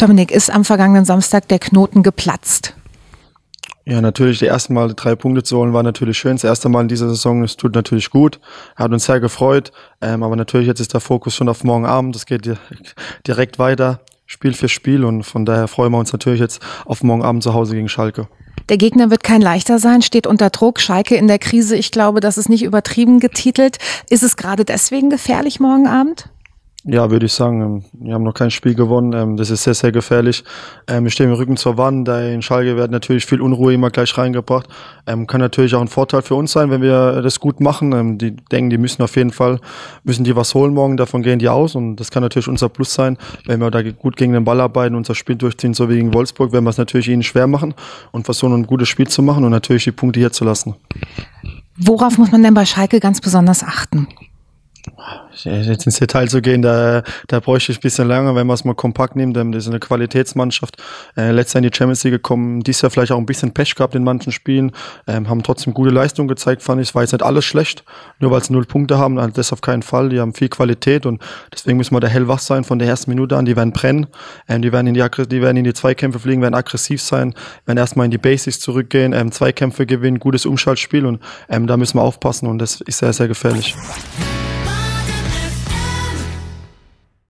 Dominik, ist am vergangenen Samstag der Knoten geplatzt? Ja, natürlich, Das erste Mal drei Punkte zu holen war natürlich schön. Das erste Mal in dieser Saison, es tut natürlich gut. Hat uns sehr gefreut. Ähm, aber natürlich, jetzt ist der Fokus schon auf morgen Abend. Es geht direkt weiter, Spiel für Spiel. Und von daher freuen wir uns natürlich jetzt auf morgen Abend zu Hause gegen Schalke. Der Gegner wird kein leichter sein, steht unter Druck. Schalke in der Krise, ich glaube, das ist nicht übertrieben getitelt. Ist es gerade deswegen gefährlich morgen Abend? Ja, würde ich sagen. Ähm, wir haben noch kein Spiel gewonnen. Ähm, das ist sehr, sehr gefährlich. Ähm, wir stehen im Rücken zur Wand. In Schalke wird natürlich viel Unruhe immer gleich reingebracht. Kann natürlich auch ein Vorteil für uns sein, wenn wir das gut machen. Die denken, die müssen auf jeden Fall, müssen die was holen morgen. Davon gehen die aus. Und das kann natürlich unser Plus sein. Wenn wir da gut gegen den Ball arbeiten, unser Spiel durchziehen, so wie gegen Wolfsburg, werden wir es natürlich ihnen schwer machen und versuchen, ein gutes Spiel zu machen und natürlich die Punkte hier zu lassen. Worauf muss man denn bei Schalke ganz besonders achten? Jetzt ins Detail zu gehen, da, da bräuchte ich ein bisschen länger, wenn man es mal kompakt nimmt. denn das ist eine Qualitätsmannschaft. Äh, letztes Jahr in die Champions League gekommen, dies Jahr vielleicht auch ein bisschen Pech gehabt in manchen Spielen, ähm, haben trotzdem gute Leistung gezeigt, fand ich. Es war jetzt nicht alles schlecht, nur weil sie null Punkte haben, also das auf keinen Fall. Die haben viel Qualität und deswegen müssen wir da hellwach sein von der ersten Minute an. Die werden brennen, ähm, die, werden in die, die werden in die Zweikämpfe fliegen, werden aggressiv sein, werden erstmal in die Basics zurückgehen, ähm, Zweikämpfe gewinnen, gutes Umschaltspiel und ähm, da müssen wir aufpassen und das ist sehr, sehr gefährlich.